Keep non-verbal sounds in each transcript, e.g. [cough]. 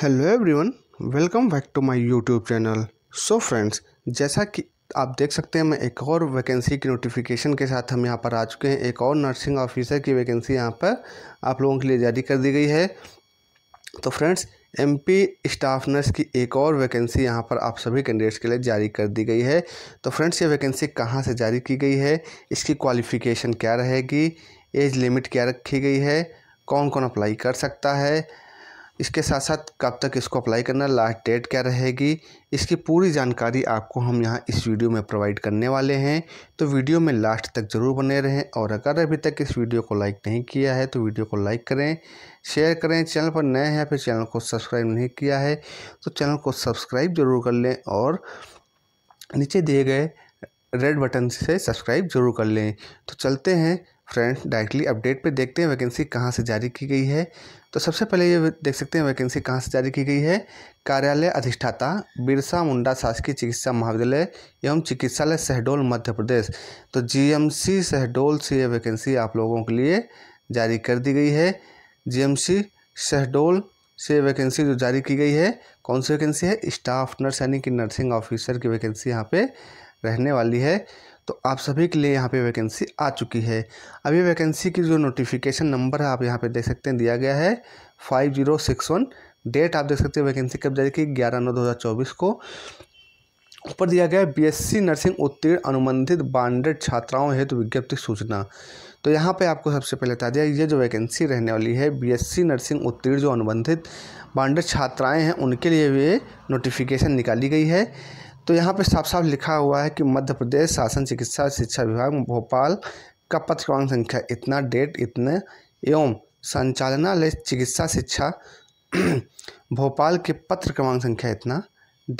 hello everyone welcome back to my YouTube channel so friends जैसा कि आप देख सकते हैं मैं एक और वैकेंसी की नोटिफिकेशन के साथ हम यहाँ पर आ चुके हैं एक और नर्सिंग ऑफिसर की वैकेंसी यहाँ पर आप लोगों के लिए जारी कर दी गई है तो फ्रेंड्स एमपी स्टाफ नर्स की एक और वैकेंसी यहाँ पर आप सभी कैंडिडेट्स के लिए जारी कर दी गई है तो फ्रेंड्स ये वैकेंसी कहाँ से जारी की गई है इसकी क्वालिफ़िकेशन क्या रहेगी एज लिमिट क्या रखी गई है कौन कौन अप्लाई कर सकता है इसके साथ साथ कब तक इसको अप्लाई करना लास्ट डेट क्या रहेगी इसकी पूरी जानकारी आपको हम यहाँ इस वीडियो में प्रोवाइड करने वाले हैं तो वीडियो में लास्ट तक ज़रूर बने रहें और अगर अभी तक इस वीडियो को लाइक नहीं किया है तो वीडियो को लाइक करें शेयर करें चैनल पर नए हैं फिर चैनल को सब्सक्राइब नहीं किया है तो चैनल को सब्सक्राइब ज़रूर कर लें और नीचे दिए गए रेड बटन से सब्सक्राइब ज़रूर कर लें तो चलते हैं फ्रेंड्स डायरेक्टली अपडेट पे देखते हैं वैकेंसी कहाँ से जारी की गई है तो सबसे पहले ये देख सकते हैं वैकेंसी कहाँ से जारी की गई है कार्यालय अधिष्ठाता बिरसा मुंडा शासकीय चिकित्सा महाविद्यालय एवं चिकित्सालय शहडोल मध्य प्रदेश तो जीएमसी शहडोल से ये वैकेंसी आप लोगों के लिए जारी कर दी गई है जी शहडोल से वैकेंसी जो जारी की गई है कौन सी वैकेंसी है स्टाफ नर्स यानी कि नर्सिंग ऑफिसर की वैकेंसी यहाँ पर रहने वाली है तो आप सभी के लिए यहाँ पे वैकेंसी आ चुकी है अभी वैकेंसी की जो नोटिफिकेशन नंबर है आप यहाँ पे देख सकते हैं दिया गया है five zero six one date आप देख सकते हैं वैकेंसी कब जारी की ग्यारह नौ दो हज़ार चौबीस को ऊपर दिया गया है बीएससी नर्सिंग उत्तीर्ण अनुबंधित बांडेड छात्राओं हेतु तो विज्ञप्ति सूचना तो यहाँ पर आपको सबसे पहले बता दिया ये जो वैकेंसी रहने वाली है बी नर्सिंग उत्तीर्ण जो अनुबंधित बांडेड छात्राएँ हैं उनके लिए भी नोटिफिकेशन निकाली गई है तो यहाँ पे साफ साफ लिखा हुआ है कि मध्य प्रदेश शासन चिकित्सा शिक्षा विभाग भोपाल का पत्र क्रमांक संख्या इतना डेट इतने एवं संचालनालय चिकित्सा शिक्षा भोपाल के पत्र क्रमांक संख्या इतना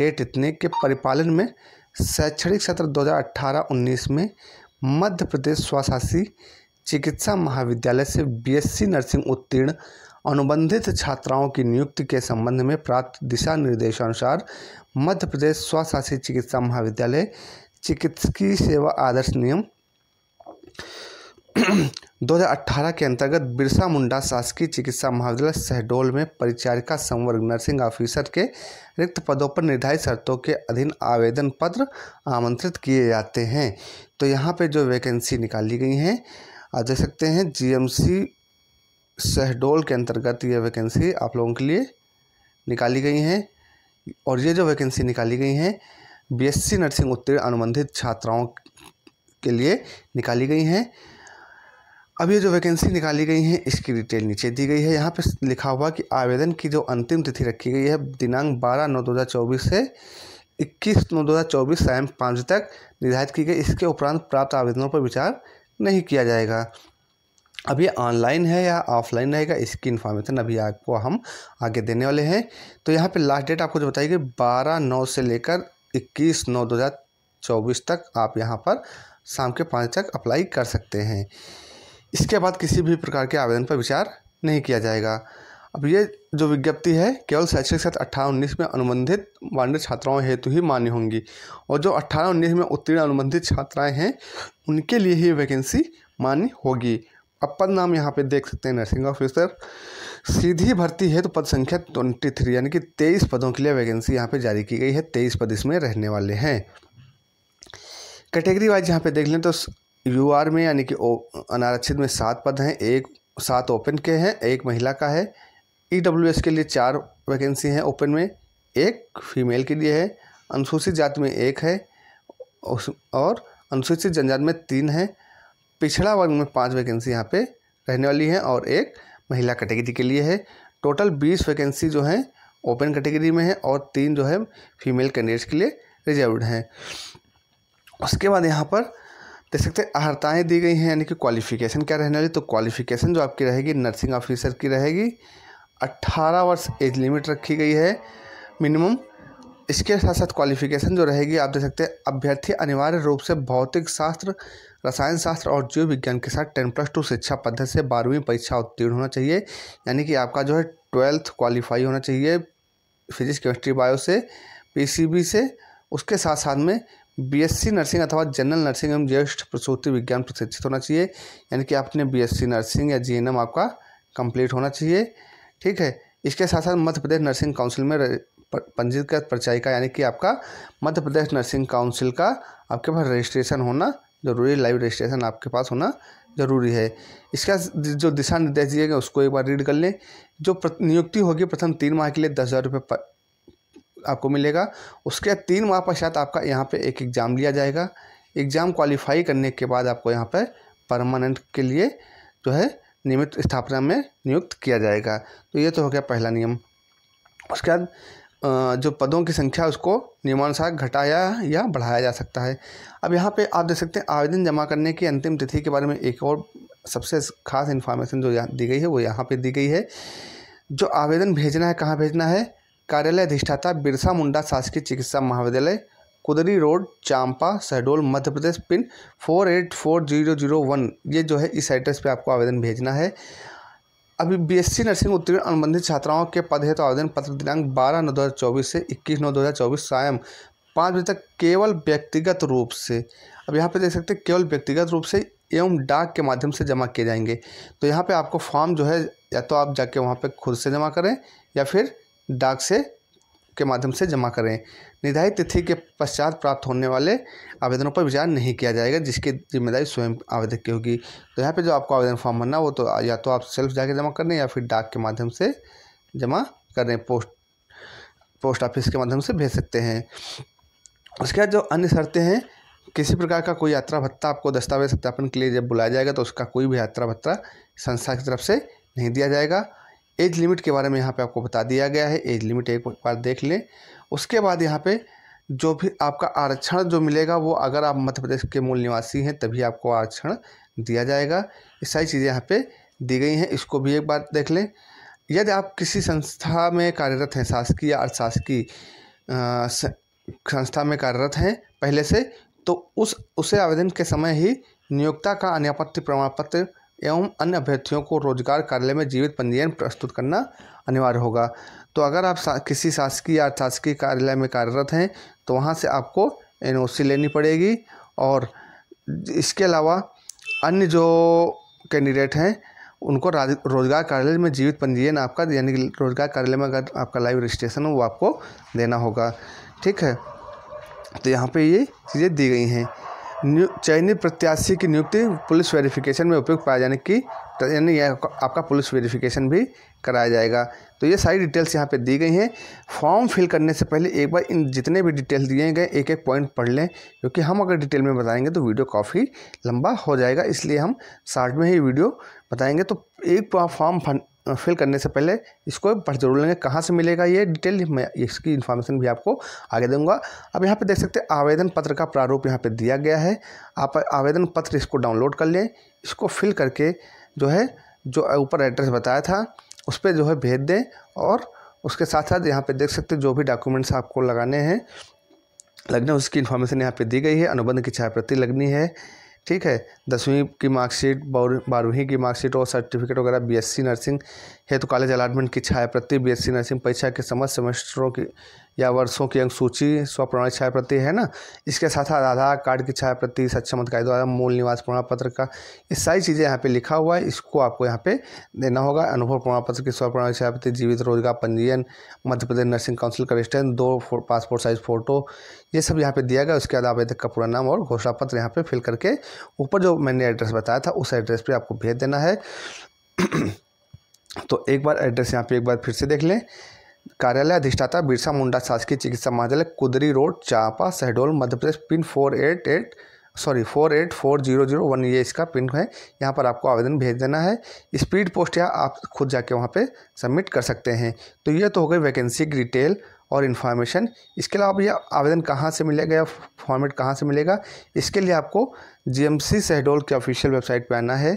डेट इतने के परिपालन में शैक्षणिक सत्र 2018-19 में मध्य प्रदेश स्वशासी चिकित्सा महाविद्यालय से बीएससी नर्सिंग उत्तीर्ण अनुबंधित छात्राओं की नियुक्ति के संबंध में प्राप्त दिशा निर्देशानुसार मध्य प्रदेश स्वशासित चिकित्सा महाविद्यालय चिकित्सकीय सेवा आदर्श नियम 2018 के अंतर्गत बिरसा मुंडा शासकीय चिकित्सा महाविद्यालय शहडोल में परिचारिका संवर्ग नर्सिंग ऑफिसर के रिक्त पदों पर निर्धारित शर्तों के अधीन आवेदन पत्र आमंत्रित किए जाते हैं तो यहाँ पे जो वैकेंसी निकाली गई हैं आप देख सकते हैं जीएमसी शहडोल के अंतर्गत ये वैकेंसी आप लोगों के लिए निकाली गई हैं और ये जो वैकेंसी निकाली गई हैं बीएससी नर्सिंग उत्तीर्ण अनुबंधित छात्राओं के लिए निकाली गई हैं अब ये जो वैकेंसी निकाली गई हैं इसकी डिटेल नीचे दी गई है यहाँ पे लिखा हुआ कि आवेदन की जो अंतिम तिथि रखी गई है दिनांक 12 नौ 2024 से 21 नौ 2024 सायं पाँच तक निर्धारित की गई इसके उपरांत प्राप्त आवेदनों पर विचार नहीं किया जाएगा अब ये ऑनलाइन है या ऑफलाइन रहेगा इसकी इन्फॉर्मेशन अभी आपको हम आगे देने वाले हैं तो यहाँ पे लास्ट डेट आपको जो बताई गई बारह नौ से लेकर इक्कीस नौ दो हज़ार चौबीस तक आप यहाँ पर शाम के पाँच तक अप्लाई कर सकते हैं इसके बाद किसी भी प्रकार के आवेदन पर विचार नहीं किया जाएगा अब ये जो विज्ञप्ति है केवल शैक्षणिक सत्र अट्ठारह उन्नीस में अनुबंधित वाणिज्य छात्राओं हेतु ही मान्य होंगी और जो अट्ठारह उन्नीस में उत्तीर्ण अनुबंधित छात्राएं हैं उनके लिए ही वैकेंसी मान्य होगी अपन नाम यहाँ पे देख सकते हैं नर्सिंग ऑफिसर सीधी भर्ती है तो पद संख्या ट्वेंटी थ्री यानी कि तेईस पदों के लिए वैकेंसी यहाँ पे जारी की गई है तेईस पद इसमें रहने वाले हैं कैटेगरी वाइज यहाँ पे देख लें तो यू आर में यानी कि अनारक्षित में सात पद हैं एक सात ओपन के हैं एक महिला का है ई डब्ल्यू एस के लिए चार वैकेंसी हैं ओपन में एक फीमेल के लिए है अनुसूचित जाति में एक है और अनुसूचित जनजाति में तीन है पिछड़ा वर्ग में पाँच वैकेंसी यहाँ पे रहने वाली हैं और एक महिला कैटेगरी के लिए है टोटल बीस वैकेंसी जो हैं ओपन कैटेगरी में है और तीन जो है फीमेल कैंडिडेट्स के लिए रिजर्व्ड हैं उसके बाद यहाँ पर देख सकते हैं अर्हताएँ दी गई हैं यानी कि क्वालिफिकेशन क्या रहने वाली तो क्वालिफिकेशन जो आपकी रहेगी नर्सिंग ऑफिसर की रहेगी अट्ठारह वर्ष एज लिमिट रखी गई है मिनिमम इसके साथ साथ क्वालिफिकेशन जो रहेगी आप देख सकते हैं अभ्यर्थी अनिवार्य रूप से भौतिक शास्त्र रसायन शास्त्र और जीव विज्ञान के साथ टेन प्लस टू शिक्षा पद्धति से बारहवीं परीक्षा उत्तीर्ण होना चाहिए यानी कि आपका जो है ट्वेल्थ क्वालिफाई होना चाहिए फिजिक्स केमिस्ट्री बायो से पीसीबी से उसके साथ साथ में बीएससी नर्सिंग अथवा जनरल नर्सिंग एवं ज्येष्ठ प्रसूति विज्ञान प्रशिक्षित होना चाहिए यानी कि आपने बीएससी नर्सिंग या जीएनएम आपका कंप्लीट होना चाहिए ठीक है इसके साथ साथ मध्य प्रदेश नर्सिंग काउंसिल में पंजीकृत परिचायिका का यानी कि आपका मध्य प्रदेश नर्सिंग काउंसिल का आपके पास रजिस्ट्रेशन होना जरूरी है लाइव रजिस्ट्रेशन आपके पास होना जरूरी है इसका जो दिशा निर्देश दिए गए उसको एक बार रीड कर लें जो नियुक्ति होगी प्रथम तीन माह के लिए दस हज़ार रुपये आपको मिलेगा उसके तीन माह पश्चात आपका यहाँ पे एक एग्ज़ाम लिया जाएगा एग्ज़ाम क्वालिफाई करने के बाद आपको यहाँ पर परमानेंट के लिए जो है नियमित स्थापना में नियुक्त किया जाएगा तो ये तो हो गया पहला नियम उसके बाद जो पदों की संख्या उसको नियमानुसार घटाया या बढ़ाया जा सकता है अब यहाँ पे आप देख सकते हैं आवेदन जमा करने की अंतिम तिथि के बारे में एक और सबसे खास इन्फॉर्मेशन जो दी गई है वो यहाँ पे दी गई है जो आवेदन भेजना है कहाँ भेजना है कार्यालय अधिष्ठाता बिरसा मुंडा शासकीय चिकित्सा महाविद्यालय Kudri road Champa Shahdol Madhya Pradesh pin four eight four zero zero one ये जो है इस एड्रेस पर आपको आवेदन भेजना है अभी बीएससी नर्सिंग उत्तीर्ण अनुबंधित छात्राओं के पद हेतु तो आवेदन पत्र दिनांक 12 नौ चौबीस से 21 नौ चौबीस सायम पाँच बजे तक केवल व्यक्तिगत रूप से अब यहाँ पे देख सकते हैं केवल व्यक्तिगत रूप से एवं डाक के माध्यम से जमा किए जाएंगे तो यहाँ पे आपको फॉर्म जो है या तो आप जाके वहाँ पे खुद से जमा करें या फिर डाक से के माध्यम से जमा करें निर्धारित तिथि के पश्चात प्राप्त होने वाले आवेदनों पर विचार नहीं किया जाएगा जिसकी जिम्मेदारी स्वयं आवेदक की होगी तो यहाँ पे जो आपको आवेदन फॉर्म भरना वो तो या तो आप सेल्फ जाके जमा कर लें या फिर डाक के माध्यम से जमा कर पोस्ट पोस्ट ऑफिस के माध्यम से भेज सकते हैं उसके बाद जो अन्य शर्तें हैं किसी प्रकार का कोई यात्रा भत्ता आपको दस्तावेज सत्यापन के लिए जब बुलाया जाएगा तो उसका कोई भी यात्रा भत्ता संस्था की तरफ से नहीं दिया जाएगा एज लिमिट के बारे में यहाँ पे आपको बता दिया गया है एज लिमिट एक बार देख लें उसके बाद यहाँ पे जो भी आपका आरक्षण जो मिलेगा वो अगर आप मध्य प्रदेश के मूल निवासी हैं तभी आपको आरक्षण दिया जाएगा ये सारी चीज़ें यहाँ पे दी गई हैं इसको भी एक बार देख लें यदि आप किसी संस्था में कार्यरत हैं शासकीय या अर्थशासकीय संस्था में कार्यरत हैं पहले से तो उस उसे आवेदन के समय ही नियोक्ता का अनापत्ति प्रमाण पत्र एवं अन्य अभ्यर्थियों को रोजगार कार्यालय में जीवित पंजीयन प्रस्तुत करना अनिवार्य होगा तो अगर आप सा, किसी शासकीय या अर्थशासकीय कार्यालय में कार्यरत हैं तो वहाँ से आपको एन लेनी पड़ेगी और इसके अलावा अन्य जो कैंडिडेट हैं उनको रोजगार कार्यालय में जीवित पंजीयन आपका यानी कि रोजगार कार्यालय में अगर आपका लाइव रजिस्ट्रेशन हो वो आपको देना होगा ठीक है तो यहाँ पे ये चीज़ें दी गई हैं चयनित प्रत्याशी की नियुक्ति पुलिस वेरिफिकेशन में उपयुक्त पाए जाने की यानी यह आपका पुलिस वेरिफिकेशन भी कराया जाएगा तो ये सारी डिटेल्स यहाँ पे दी गई हैं फॉर्म फिल करने से पहले एक बार इन जितने भी डिटेल्स दिए गए एक एक पॉइंट पढ़ लें क्योंकि हम अगर डिटेल में बताएंगे तो वीडियो काफ़ी लंबा हो जाएगा इसलिए हम शार्ट में ही वीडियो बताएंगे तो एक फॉर्म फिल करने से पहले इसको पढ़ जरूर लेंगे कहाँ से मिलेगा ये डिटेल मैं इसकी इन्फॉर्मेशन भी आपको आगे दूंगा अब यहाँ पे देख सकते हैं आवेदन पत्र का प्रारूप यहाँ पे दिया गया है आप आवेदन पत्र इसको डाउनलोड कर लें इसको फिल करके जो है जो ऊपर एड्रेस बताया था उस पर जो है भेज दें और उसके साथ साथ यहाँ पर देख सकते जो भी डॉक्यूमेंट्स आपको लगाने हैं लगने उसकी इन्फॉर्मेशन यहाँ पर दी गई है अनुबंध की प्रति लगनी है ठीक है दसवीं की मार्कशीट बारहवीं की मार्कशीट और सर्टिफिकेट वगैरह बीएससी नर्सिंग हेतु तो कॉलेज अलाटमेंट की छाया प्रति बीएससी नर्सिंग परीक्षा के समस्त सेमेस्टरों की या वर्षों की अंक सूची स्वप्रमाणित छाया प्रति है ना इसके साथ साथ आधार कार्ड की छाया प्रति सक्षम अधिकारी द्वारा मूल निवास प्रमाण पत्र का ये सारी चीज़ें यहाँ पे लिखा हुआ है इसको आपको यहाँ पे देना होगा अनुभव प्रमाण पत्र की स्वप्रमाणित छाया प्रति जीवित रोजगार पंजीयन मध्य प्रदेश नर्सिंग काउंसिल का रजिस्ट्रेंस दो पासपोर्ट साइज फ़ोटो ये सब यहाँ पर दिया गया उसके बाद आवेदक का पूरा नाम और घोषणा पत्र यहाँ पर फिल करके ऊपर जो मैंने एड्रेस बताया था उस एड्रेस पर आपको भेज देना है [clears throat] तो एक बार एड्रेस यहाँ पर एक बार फिर से देख लें कार्यालय अधिष्ठाता बिरसा मुंडा शासकीय चिकित्सा महाविद्यालय Kudri road Champa Shahdol Madhya Pradesh pin four eight eight sorry four eight four zero zero one ये इसका पिन है यहाँ पर आपको आवेदन भेज देना है स्पीड पोस्ट या आप खुद जाके वहाँ पे सबमिट कर सकते हैं तो ये तो हो गई वैकेंसी की डिटेल और इन्फॉर्मेशन इसके अलावा ये आवेदन कहाँ से मिलेगा या फॉर्मेट कहाँ से मिलेगा इसके लिए आपको जीएमसी शहडोल के ऑफिशियल वेबसाइट पर आना है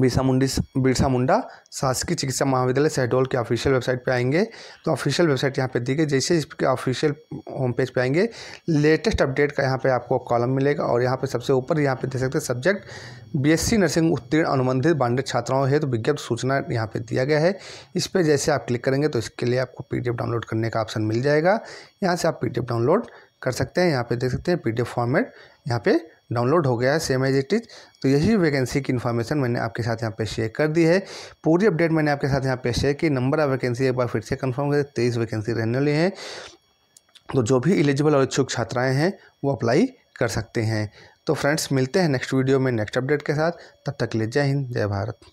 बिरसा मुंडी बिरसा मुंडा शासकीय चिकित्सा महाविद्यालय शहडोल के ऑफिशियल वेबसाइट पे आएंगे तो ऑफिशियल वेबसाइट यहाँ पे दी गई जैसे इसके ऑफिशियल होम पेज पर आएंगे लेटेस्ट अपडेट का यहाँ पे आपको कॉलम मिलेगा और यहाँ पे सबसे ऊपर यहाँ पे देख सकते हैं सब्जेक्ट बीएससी नर्सिंग उत्तीर्ण अनुबंधित बांडेड छात्राओं हेतु तो विज्ञप्त सूचना यहाँ पर दिया गया है इस पर जैसे आप क्लिक करेंगे तो इसके लिए आपको पी डाउनलोड करने का ऑप्शन मिल जाएगा यहाँ से आप पी डाउनलोड कर सकते हैं यहाँ पर देख सकते हैं पी फॉर्मेट यहाँ पर डाउनलोड हो गया है सेम एज इट इज तो यही वैकेंसी की इन्फॉर्मेशन मैंने आपके साथ यहाँ पे शेयर कर दी है पूरी अपडेट मैंने आपके साथ यहाँ पे शेयर की नंबर ऑफ वैकेंसी एक बार फिर से कंफर्म करें तेईस वैकेंसी रहने वाली हैं तो जो भी एलिजिबल और इच्छुक छात्राएँ हैं वो अप्लाई कर सकते हैं तो फ्रेंड्स मिलते हैं नेक्स्ट वीडियो में नेक्स्ट अपडेट के साथ तब तक ले जय हिंद जय भारत